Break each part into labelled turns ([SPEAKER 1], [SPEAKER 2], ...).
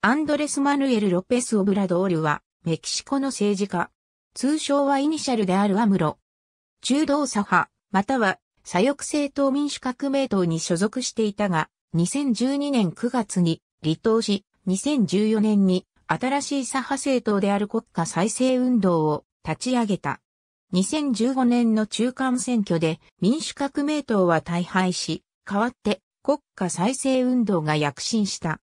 [SPEAKER 1] アンドレス・マヌエル・ロペス・オブラドールは、メキシコの政治家。通称はイニシャルであるアムロ。中道左派、または左翼政党民主革命党に所属していたが、2012年9月に離党し、2014年に新しい左派政党である国家再生運動を立ち上げた。2015年の中間選挙で民主革命党は大敗し、代わって国家再生運動が躍進した。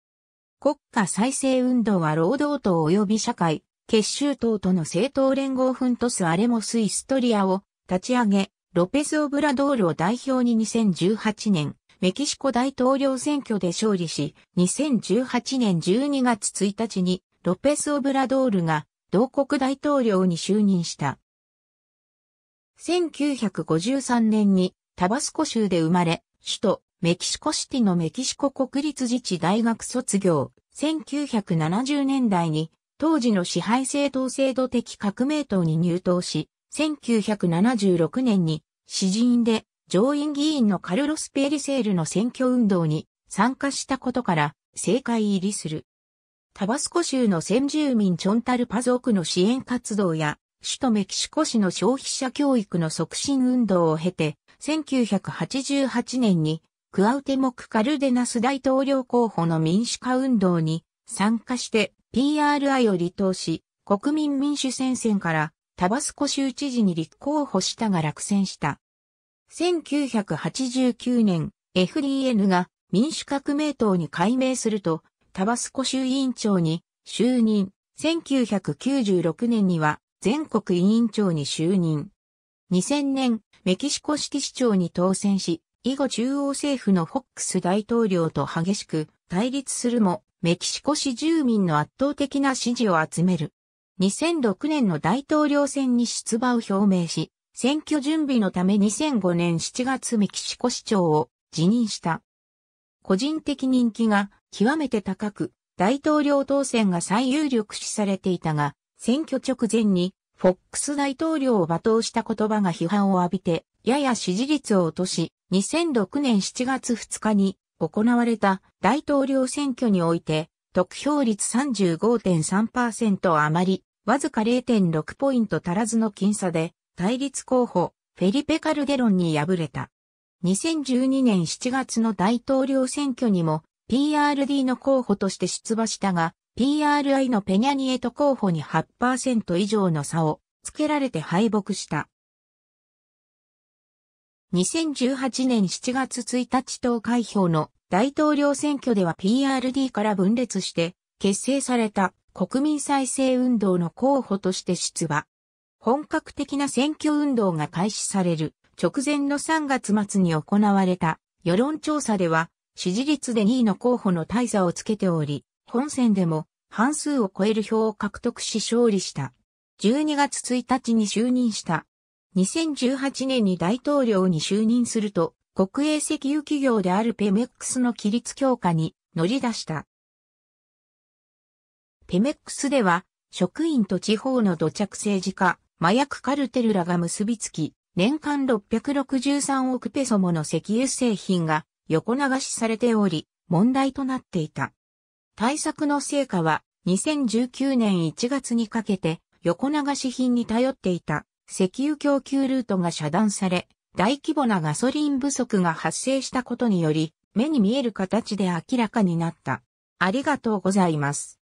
[SPEAKER 1] 国家再生運動は労働党及び社会、結集党との政党連合フントスアレモスイストリアを立ち上げ、ロペス・オブラドールを代表に2018年、メキシコ大統領選挙で勝利し、2018年12月1日にロペス・オブラドールが同国大統領に就任した。1953年にタバスコ州で生まれ、首都メキシコシティのメキシコ国立自治大学卒業、1970年代に当時の支配政党制度的革命党に入党し、1976年に詩人で上院議員のカルロス・ペリセールの選挙運動に参加したことから政界入りする。タバスコ州の先住民チョンタルパ族の支援活動や首都メキシコ市の消費者教育の促進運動を経て、1988年にクアウテモク・カルデナス大統領候補の民主化運動に参加して PRI を離党し、国民民主戦線からタバスコ州知事に立候補したが落選した。1989年、FDN が民主革命党に改名すると、タバスコ州委員長に就任。1996年には全国委員長に就任。2000年、メキシコ式市長に当選し、以後中央政府のフォックス大統領と激しく対立するも、メキシコ市住民の圧倒的な支持を集める。2006年の大統領選に出馬を表明し、選挙準備のため2005年7月メキシコ市長を辞任した。個人的人気が極めて高く、大統領当選が最有力視されていたが、選挙直前にフォックス大統領を罵倒した言葉が批判を浴びて、やや支持率を落とし、2006年7月2日に行われた大統領選挙において、得票率35.3%余り、わずか0.6ポイント足らずの僅差で、対立候補、フェリペ・カルデロンに敗れた。2012年7月の大統領選挙にも PRD の候補として出馬したが、PRI のペニャニエト候補に8%以上の差をつけられて敗北した。2018年7月1日投開票の大統領選挙では PRD から分裂して結成された国民再生運動の候補として出馬。本格的な選挙運動が開始される直前の3月末に行われた世論調査では支持率で2位の候補の大差をつけており、本戦でも半数を超える票を獲得し勝利した。12月1日に就任した。2018年に大統領に就任すると、国営石油企業であるペメックスの規律強化に乗り出した。ペメックスでは、職員と地方の土着政治家、麻薬カルテルらが結びつき、年間663億ペソもの石油製品が横流しされており、問題となっていた。対策の成果は2019年1月にかけて横流し品に頼っていた石油供給ルートが遮断され、大規模なガソリン不足が発生したことにより、目に見える形で明らかになった。ありがとうございます。